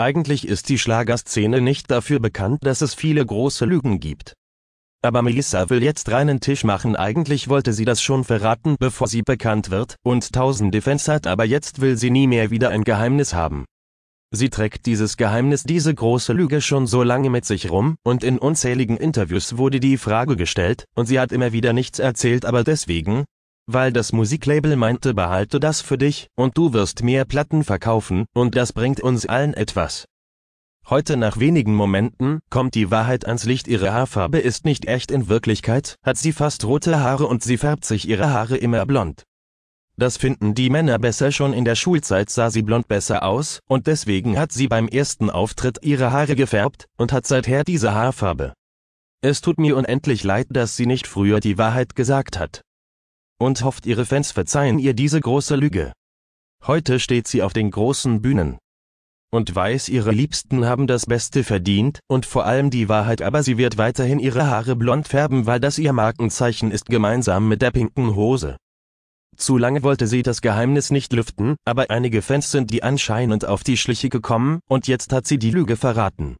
Eigentlich ist die Schlagerszene nicht dafür bekannt, dass es viele große Lügen gibt. Aber Melissa will jetzt reinen Tisch machen. Eigentlich wollte sie das schon verraten, bevor sie bekannt wird und tausende Fans hat, aber jetzt will sie nie mehr wieder ein Geheimnis haben. Sie trägt dieses Geheimnis, diese große Lüge schon so lange mit sich rum, und in unzähligen Interviews wurde die Frage gestellt, und sie hat immer wieder nichts erzählt, aber deswegen, weil das Musiklabel meinte, behalte das für dich und du wirst mehr Platten verkaufen und das bringt uns allen etwas. Heute nach wenigen Momenten kommt die Wahrheit ans Licht. Ihre Haarfarbe ist nicht echt. In Wirklichkeit hat sie fast rote Haare und sie färbt sich ihre Haare immer blond. Das finden die Männer besser. Schon in der Schulzeit sah sie blond besser aus und deswegen hat sie beim ersten Auftritt ihre Haare gefärbt und hat seither diese Haarfarbe. Es tut mir unendlich leid, dass sie nicht früher die Wahrheit gesagt hat und hofft ihre Fans verzeihen ihr diese große Lüge. Heute steht sie auf den großen Bühnen und weiß, ihre Liebsten haben das Beste verdient und vor allem die Wahrheit, aber sie wird weiterhin ihre Haare blond färben, weil das ihr Markenzeichen ist, gemeinsam mit der pinken Hose. Zu lange wollte sie das Geheimnis nicht lüften, aber einige Fans sind die anscheinend auf die Schliche gekommen und jetzt hat sie die Lüge verraten.